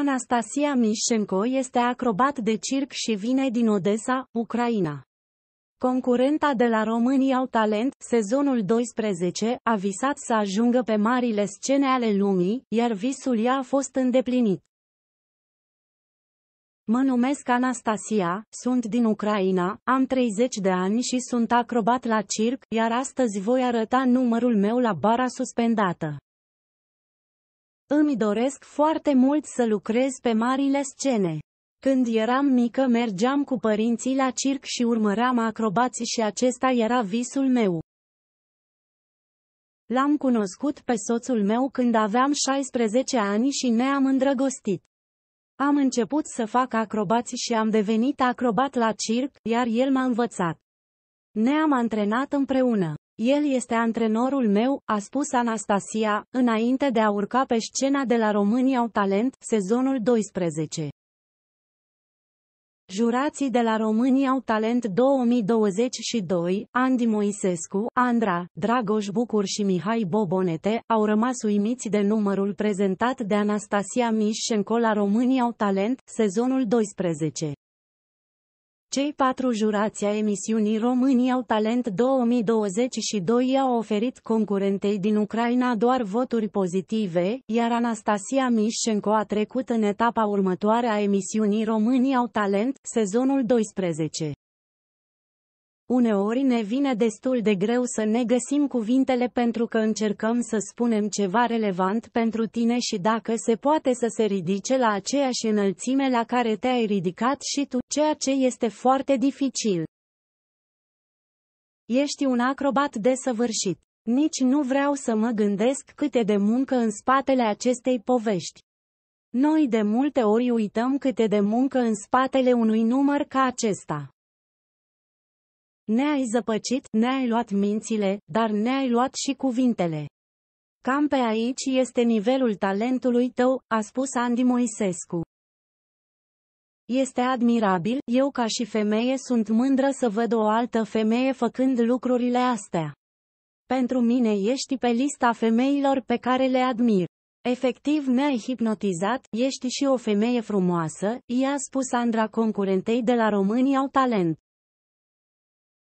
Anastasia Mișenko este acrobat de circ și vine din Odessa, Ucraina. Concurenta de la Românii au talent, sezonul 12, a visat să ajungă pe marile scene ale lumii, iar visul ea a fost îndeplinit. Mă numesc Anastasia, sunt din Ucraina, am 30 de ani și sunt acrobat la circ, iar astăzi voi arăta numărul meu la bara suspendată. Îmi doresc foarte mult să lucrez pe marile scene. Când eram mică mergeam cu părinții la circ și urmăream acrobații și acesta era visul meu. L-am cunoscut pe soțul meu când aveam 16 ani și ne-am îndrăgostit. Am început să fac acrobații și am devenit acrobat la circ, iar el m-a învățat. Ne-am antrenat împreună. El este antrenorul meu, a spus Anastasia, înainte de a urca pe scena de la România au talent, sezonul 12. Jurații de la România au talent 2022, Andy Moisescu, Andra, Dragoș Bucur și Mihai Bobonete, au rămas uimiți de numărul prezentat de Anastasia Mișenco la România au talent, sezonul 12. Cei patru jurați a emisiunii Românii au talent 2022 i-au oferit concurentei din Ucraina doar voturi pozitive, iar Anastasia Mișenco a trecut în etapa următoare a emisiunii Românii au talent, sezonul 12. Uneori ne vine destul de greu să ne găsim cuvintele pentru că încercăm să spunem ceva relevant pentru tine și dacă se poate să se ridice la aceeași înălțime la care te-ai ridicat și tu, ceea ce este foarte dificil. Ești un acrobat desăvârșit. Nici nu vreau să mă gândesc câte de muncă în spatele acestei povești. Noi de multe ori uităm câte de muncă în spatele unui număr ca acesta. Ne-ai zăpăcit, ne-ai luat mințile, dar ne-ai luat și cuvintele. Cam pe aici este nivelul talentului tău, a spus Andy Moisescu. Este admirabil, eu ca și femeie sunt mândră să văd o altă femeie făcând lucrurile astea. Pentru mine ești pe lista femeilor pe care le admir. Efectiv ne-ai hipnotizat, ești și o femeie frumoasă, i-a spus Andra concurentei de la România au talent.